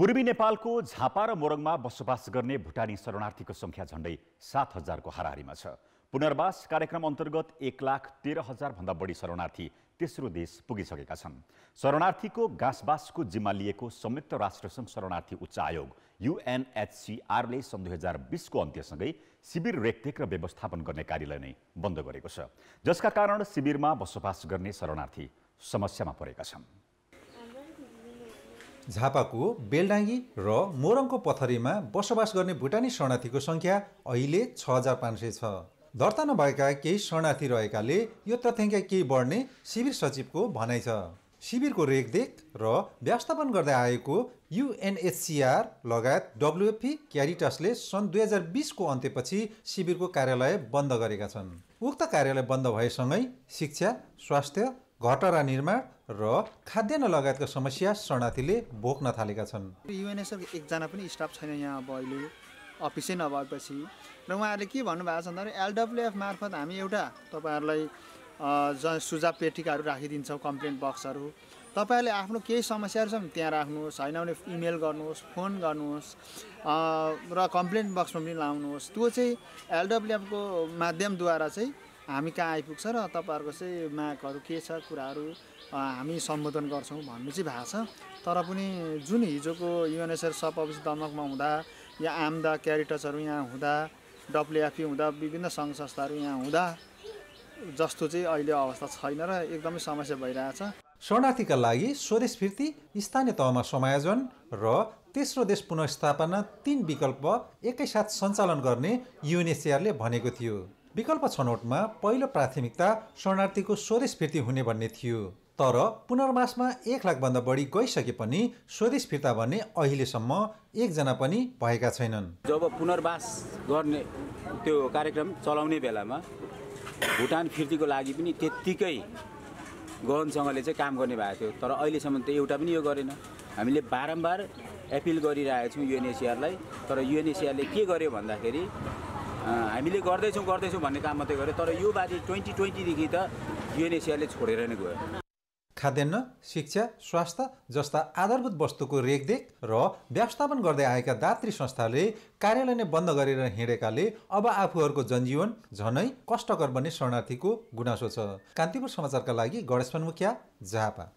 पूर्वी नेपालको झापा र मोरङमा बसोबास गर्ने भुटानी शरणार्थीको सङ्ख्या झण्डै सात हजारको हाराहारीमा छ पुनर्वास कार्यक्रम अन्तर्गत एक लाख तेह्र हजारभन्दा बढी शरणार्थी तेस्रो देश पुगिसकेका छन् शरणार्थीको गाँसबासको जिम्मा लिएको संयुक्त राष्ट्रसङ्घ शरणार्थी उच्च आयोग युएनएचसिआरले सन् दुई हजार बिसको अन्त्यसँगै शिविर रेखदेख र व्यवस्थापन गर्ने कार्यालय नै बन्द गरेको छ जसका कारण शिविरमा बसोबास गर्ने शरणार्थी समस्यामा परेका छन् झापाको बेलडाङ्गी र मोरङको पथरीमा बसोबास गर्ने भुटानी शरणार्थीको सङ्ख्या अहिले छ हजार पाँच सय छ दर्ता नभएका केही शरणार्थी रहेकाले यो तथ्याङ्क केही बढ्ने शिविर सचिवको भनाइ छ शिविरको रेखदेख र व्यवस्थापन गर्दै आएको युएनएचसिआर लगायत डब्लुएफी क्यारिटसले सन् दुई हजार बिसको अन्त्यपछि शिविरको कार्यालय बन्द गरेका छन् उक्त कार्यालय बन्द भएसँगै शिक्षा स्वास्थ्य घटरा निर्माण र खाद्यान्न लगायतका समस्या शरणार्थीले भोग्न थालेका छन् युएनएसएफ एकजना पनि स्टाफ छैन यहाँ अब अहिले अफिसै नभएपछि र उहाँहरूले के भन्नुभएको छ भन्दाखेरि एलडब्लुएफ मार्फत हामी एउटा तपाईँहरूलाई ज सुझाव पेटिकाहरू राखिदिन्छौँ कम्प्लेन बक्सहरू तपाईँहरूले आफ्नो केही समस्याहरू छ भने त्यहाँ राख्नुहोस् होइन भने इमेल गर्नुहोस् फोन गर्नुहोस् र कम्प्लेन बक्समा पनि लाउनुहोस् त्यो चाहिँ एलडब्लुएफको माध्यमद्वारा चाहिँ हामी कहाँ आइपुग्छ र तपाईँहरूको चाहिँ मागहरू के छ कुराहरू हामी सम्बोधन गर्छौँ भन्ने चाहिँ भएको छ तर पनि जुन हिजोको युएनएसएर सब अफिस दमकमा हुँदा या आम्दा क्यारिटसहरू यहाँ हुँदा डब्लुएफपी हुँदा विभिन्न सङ्घ संस्थाहरू यहाँ हुँदा जस्तो चाहिँ अहिले अवस्था छैन र एकदमै समस्या भइरहेछ शरणार्थीका लागि स्वदेश फिर्ती स्थानीय तहमा समायोजन र तेस्रो देश पुनस्थापना तीन विकल्प एकैसाथ सञ्चालन गर्ने युएनएसिआरले भनेको थियो विकल्प छनौटमा पहिलो प्राथमिकता शरणार्थीको स्वदेश फिर्ती हुने भन्ने थियो तर पुनर्वासमा एक लाखभन्दा बढी गइसके पनि स्वदेश फिर्ता भन्ने अहिलेसम्म एकजना पनि भएका छैनन् जब पुनर्वास गर्ने त्यो कार्यक्रम चलाउने बेलामा भुटान फिर्तीको लागि पनि त्यत्तिकै गहनसँगले चाहिँ काम गर्ने भएको थियो तर अहिलेसम्म त एउटा पनि यो गरेन हामीले बारम्बार एपिल गरिरहेछौँ युएनएसिआरलाई तर युएनएसिआरले के गर्यो भन्दाखेरि हामीले गर्दैछौँ गर्दैछौँ भन्ने काम मात्रै गर्यो तर यो बाजी ट्वेन्टी ट्वेन्टीदेखि त युएनएसियाले छोडेर नै गयो खाद्यान्न शिक्षा स्वास्थ्य जस्ता आधारभूत वस्तुको रेखदेख र व्यवस्थापन गर्दै आएका दात्री संस्थाले कार्यालय नै बन्द गरेर हिँडेकाले अब आफूहरूको जनजीवन झनै कष्टकर बन्ने शरणार्थीको गुनासो छ कान्तिपुर समाचारका लागि गणेशपन मुखिया झापा